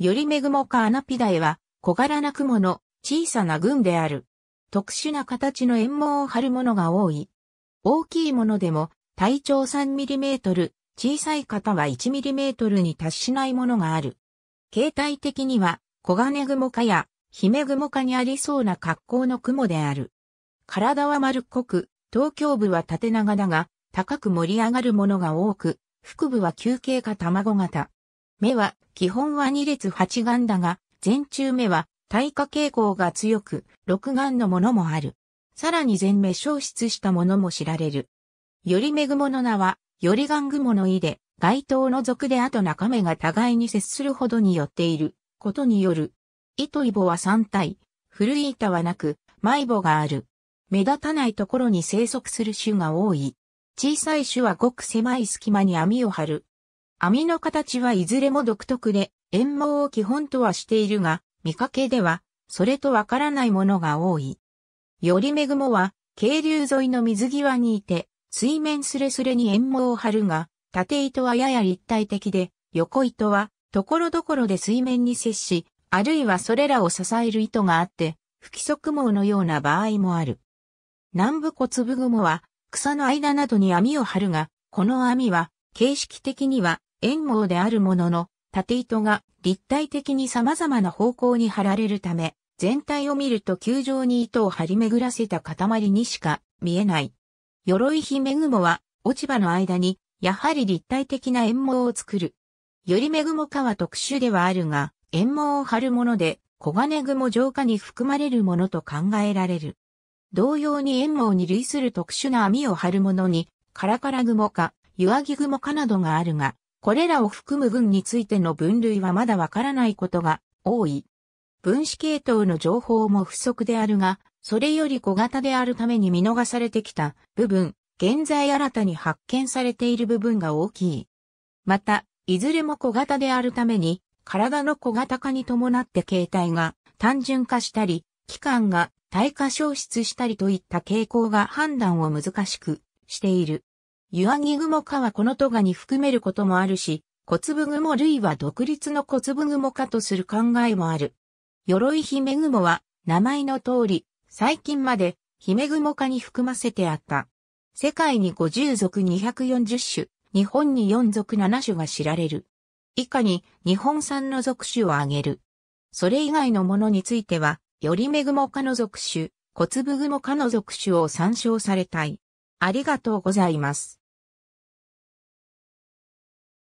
よりぐもかアナピダイは、小柄な雲の小さな群である。特殊な形の円毛を張るものが多い。大きいものでも、体長3トル、小さい方は1トルに達しないものがある。形態的には、小金雲かや、姫雲かにありそうな格好の雲である。体は丸っこく、東京部は縦長だが、高く盛り上がるものが多く、腹部は球形か卵型。目は基本は2列8眼だが、前中目は退化傾向が強く、6眼のものもある。さらに前目消失したものも知られる。より目雲の名は、より眼雲の意で、外灯の属であと中目が互いに接するほどによっている、ことによる。糸イボは3体、古い板はなく、埋母がある。目立たないところに生息する種が多い。小さい種はごく狭い隙間に網を張る。網の形はいずれも独特で、縁網を基本とはしているが、見かけでは、それとわからないものが多い。よりめ雲は、渓流沿いの水際にいて、水面すれすれに縁網を張るが、縦糸はやや立体的で、横糸は、ところどころで水面に接し、あるいはそれらを支える糸があって、不規則網のような場合もある。南部小粒雲は、草の間などに網を張るが、この網は、形式的には円網であるものの、縦糸が立体的に様々な方向に張られるため、全体を見ると球状に糸を張り巡らせた塊にしか見えない。鎧姫雲は落ち葉の間に、やはり立体的な円網を作る。よりめ雲かは特殊ではあるが、円網を張るもので、黄金雲浄化に含まれるものと考えられる。同様に円網に類する特殊な網を張るものに、カラカラ雲か、湯あぎ雲かなどがあるが、これらを含む群についての分類はまだわからないことが多い。分子系統の情報も不足であるが、それより小型であるために見逃されてきた部分、現在新たに発見されている部分が大きい。また、いずれも小型であるために、体の小型化に伴って形態が単純化したり、器官が耐化消失したりといった傾向が判断を難しくしている。ユアギグモ科はこのトガに含めることもあるし、小粒モ類は独立の小粒モ科とする考えもある。鎧姫モは、名前の通り、最近まで、姫モ科に含ませてあった。世界に50族240種、日本に4族7種が知られる。以下に日本産の属種を挙げる。それ以外のものについては、よりめぐも科の属種、小粒雲科の属種を参照されたい。ありがとうございます。